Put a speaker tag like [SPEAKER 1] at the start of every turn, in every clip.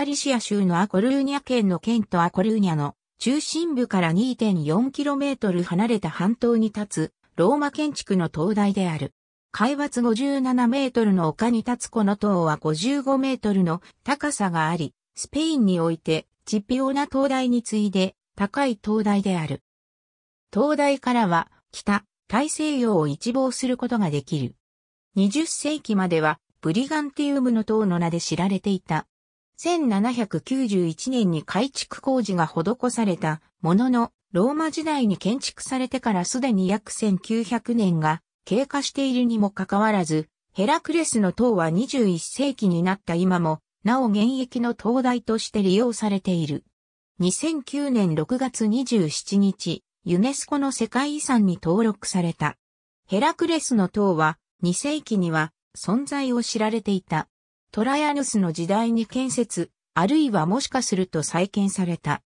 [SPEAKER 1] ガリシア州のアコルーニャ県の県とアコルーニャの中心部から 2.4km 離れた半島に立つローマ建築の灯台である。海抜57メートルの丘に立つこの塔は55メートルの高さがあり、スペインにおいてチピオナ灯台に次いで高い灯台である。灯台からは北、大西洋を一望することができる。20世紀まではブリガンティウムの塔の名で知られていた1791年に改築工事が施されたものの、ローマ時代に建築されてからすでに約1900年が経過しているにもかかわらず、ヘラクレスの塔は21世紀になった今も、なお現役の灯台として利用されている。2009年6月27日、ユネスコの世界遺産に登録された。ヘラクレスの塔は2世紀には存在を知られていた。トライアヌスの時代に建設、あるいはもしかすると再建された。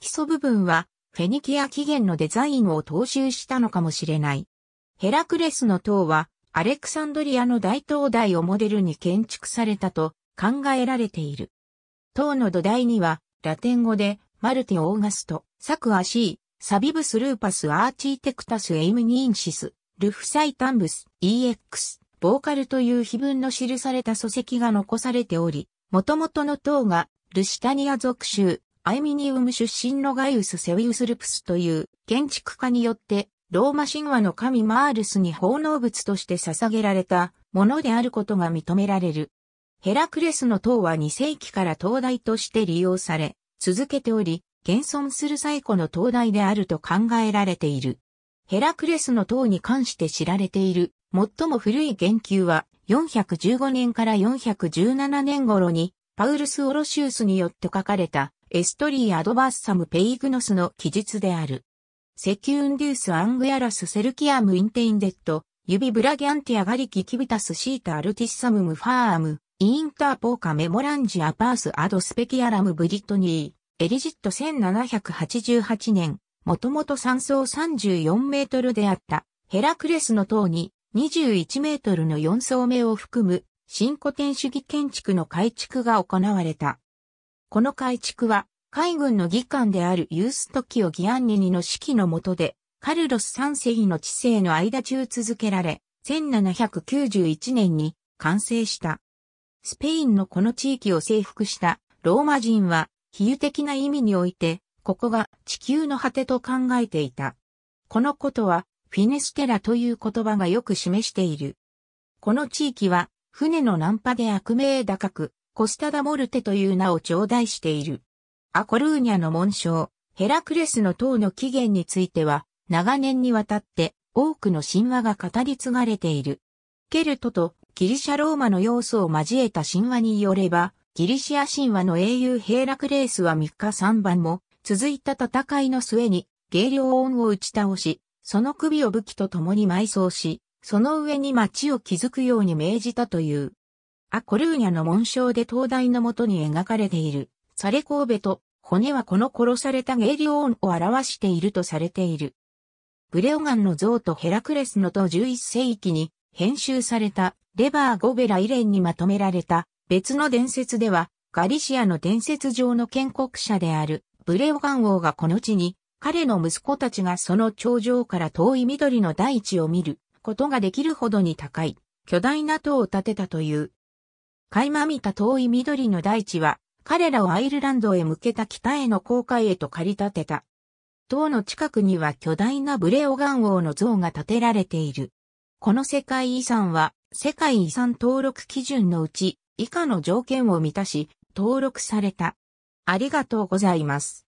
[SPEAKER 1] 基礎部分は、フェニキア起源のデザインを踏襲したのかもしれない。ヘラクレスの塔は、アレクサンドリアの大灯台をモデルに建築されたと考えられている。塔の土台には、ラテン語で、マルテ・オーガスト、サクアシー、サビブス・ルーパス・アーチーテクタス・エイムニンシス、ルフサイタンブス、EX、ボーカルという碑文の記された礎石が残されており、元々の塔が、ルシタニア属州、アイミニウム出身のガイウス・セウィウス・ルプスという建築家によって、ローマ神話の神マールスに奉納物として捧げられたものであることが認められる。ヘラクレスの塔は2世紀から灯台として利用され、続けており、現存する最古の灯台であると考えられている。ヘラクレスの塔に関して知られている最も古い言及は415年から417年頃にパウルス・オロシウスによって書かれたエストリー・アドバッサム・ペイグノスの記述である。セキュンデュース・アングヤラス・セルキアム・インテインデッド、指ブラギャンティア・ガリキ・キビタス・シータ・アルティッサム・ム・ファーム、インターポーカ・メモランジ・アパース・アド・スペキアラム・ブリトニー、エリジット1788年、もともと3層34メートルであった、ヘラクレスの塔に21メートルの4層目を含む新古典主義建築の改築が行われた。この改築は海軍の議官であるユーストキオ・ギアンニニの指揮の下でカルロス3世の治世の間中続けられ、1791年に完成した。スペインのこの地域を征服したローマ人は比喩的な意味において、ここが地球の果てと考えていた。このことはフィネステラという言葉がよく示している。この地域は、船の難波で悪名高く、コスタダモルテという名を頂戴している。アコルーニャの紋章、ヘラクレスの塔の起源については、長年にわたって多くの神話が語り継がれている。ケルトとギリシャローマの要素を交えた神話によれば、ギリシア神話の英雄ヘラクレースは3日3番も続いた戦いの末にゲイ軽オンを打ち倒し、その首を武器と共に埋葬し、その上に町を築くように命じたという。アコルーニャの紋章で灯台のもとに描かれている、サレコーベと、骨はこの殺されたゲイリオーンを表しているとされている。ブレオガンの像とヘラクレスのと11世紀に編集されたレバー・ゴベライレンにまとめられた別の伝説ではガリシアの伝説上の建国者であるブレオガン王がこの地に彼の息子たちがその頂上から遠い緑の大地を見ることができるほどに高い巨大な塔を建てたという。垣間見た遠い緑の大地は彼らをアイルランドへ向けた北への航海へと駆り立てた。塔の近くには巨大なブレオガン王の像が建てられている。この世界遺産は世界遺産登録基準のうち以下の条件を満たし登録された。ありがとうございます。